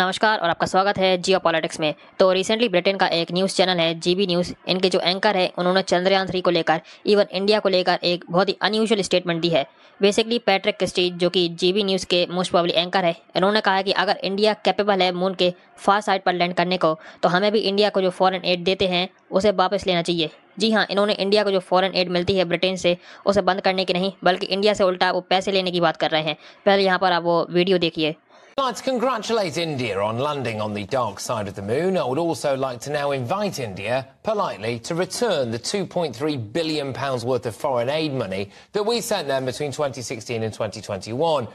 नमस्कार और आपका स्वागत है जियो पॉलिटिक्स में तो रिसेंटली ब्रिटेन का एक न्यूज़ चैनल है जीबी न्यूज़ इनके जो एंकर है उन्होंने चंद्रयान थ्री को लेकर इवन इंडिया को लेकर एक बहुत ही अनयूजल स्टेटमेंट दी है बेसिकली पैट्रिक क्रिस्टी जो कि जीबी न्यूज़ के मोस्ट पब्लिक एंकर है इन्होंने कहा है कि अगर इंडिया कैपेबल है मून के फास्ट साइड पर लैंड करने को तो हमें भी इंडिया को जो फॉरन एड देते हैं उसे वापस लेना चाहिए जी हाँ इन्होंने इंडिया को जो फॉरेन एड मिलती है ब्रिटेन से उसे बंद करने की नहीं बल्कि इंडिया से उल्टा वो पैसे लेने की बात कर रहे हैं पहले यहाँ पर आप वो वीडियो देखिए I'd like to congratulate India on landing on the dark side of the moon. I would also like to now invite India politely to return the £2.3 billion worth of foreign aid money that we sent them between 2016 and 2021.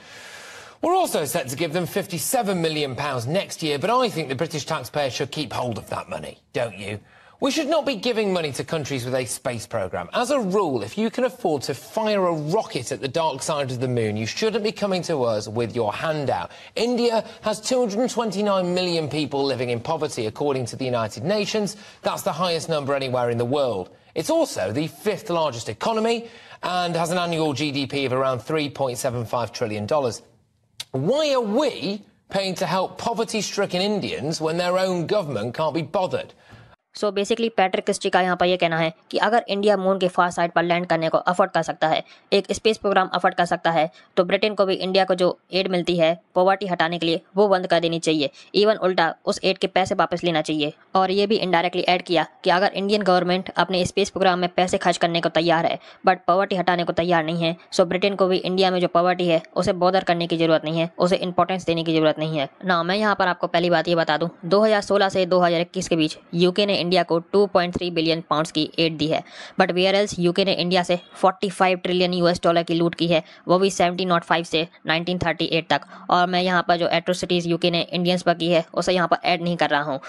We're also set to give them £57 million next year, but I think the British taxpayer should keep hold of that money, don't you? We should not be giving money to countries with a space programme. As a rule, if you can afford to fire a rocket at the dark side of the moon, you shouldn't be coming to us with your handout. India has 229 million people living in poverty, according to the United Nations. That's the highest number anywhere in the world. It's also the fifth largest economy and has an annual GDP of around $3.75 trillion. Why are we paying to help poverty stricken Indians when their own government can't be bothered? So basically Patrick Christie का यहाँ पर यह कहना है कि अगर India moon के fast side पर लैंड करने को अफोर्ड कर सकता है एक स्पेस प्रोग्राम अफोर्ड कर सकता है तो ब्रिटेन को भी इंडिया को जो एड मिलती है पॉवर्टी हटाने के लिए वो बंद कर देनी चाहिए इवन उल्टा उस एड के पैसे वापस लेना चाहिए और ये भी इनडायरेक्टली एड किया कि अगर इंडियन गवर्नमेंट अपने स्पेस प्रोग्राम में पैसे खर्च करने को तैयार है बट पॉवर्टी हटाने को तैयार नहीं है सो ब्रिटेन को भी इंडिया में जो पॉवर्टी है उसे बॉदर करने की ज़रूरत नहीं है उसे इंपॉर्टेंस देने की ज़रूरत नहीं है ना मैं यहाँ पर आपको पहली बात ये बता दूँ दो से दो के बीच यूके ने इंडिया को 2.3 बिलियन पाउंड्स की एड दी है बट वेयर एल्स यूके ने इंडिया से 45 ट्रिलियन यूएस डॉलर की लूट की है वो भी 1705 से 1938 तक और मैं यहाँ पर जो एट्रोसिटीज़ यूके ने इंडियंस पर की है उसे यहाँ पर ऐड नहीं कर रहा हूँ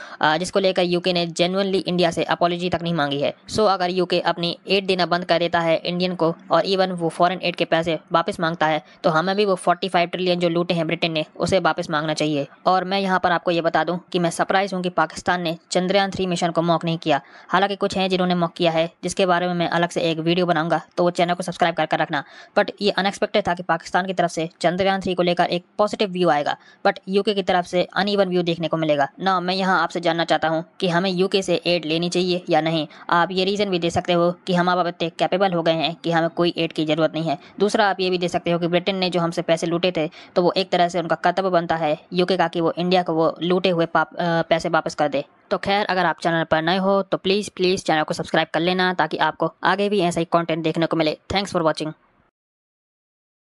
जिसको लेकर यूके ने जेनुअनली इंडिया से अपॉलोजी तक नहीं मांगी है सो so, अगर यूके अपनी एड देना बंद कर देता है इंडियन को और इवन वो फॉरन एड के पैसे वापस मांगता है तो हमें भी वो फाइव ट्रिलियन जो लूटे हैं ब्रिटेन ने उसे वापस मांगना चाहिए और मैं यहाँ पर आपको ये बता दूँ कि मैं सरप्राइज़ हूँ कि पाकिस्तान ने चंद्रयान थ्री मिशन को मॉक नहीं किया हालांकि कुछ हैं जिन्होंने मॉक किया है जिसके बारे में मैं अलग से एक वीडियो बनाऊंगा तो वो चैनल को सब्सक्राइब करके रखना बट ये अनएक्सपेक्टेड था कि पाकिस्तान की तरफ से चंद्रयान थ्री को लेकर एक पॉजिटिव व्यू आएगा बट यूके की तरफ से अन व्यू देखने को मिलेगा ना मैं यहाँ आपसे जानना चाहता हूँ कि हमें यूके से एड लेनी चाहिए या नहीं आप ये रीज़न भी दे सकते हो कि हम आप इतने कैपेबल हो गए हैं कि हमें कोई एड की ज़रूरत नहीं है दूसरा आप ये भी दे सकते हो कि ब्रिटेन ने जो हमसे पैसे लूटे थे तो वो एक तरह से उनका कर्तव्य बनता है यूके का कि वो इंडिया को वो लूटे हुए पैसे वापस कर दे तो खैर अगर आप चैनल पर नए हो तो प्लीज़ प्लीज़ चैनल को सब्सक्राइब कर लेना ताकि आपको आगे भी ऐसा ही कॉन्टेंट देखने को मिले थैंक्स फॉर वॉचिंग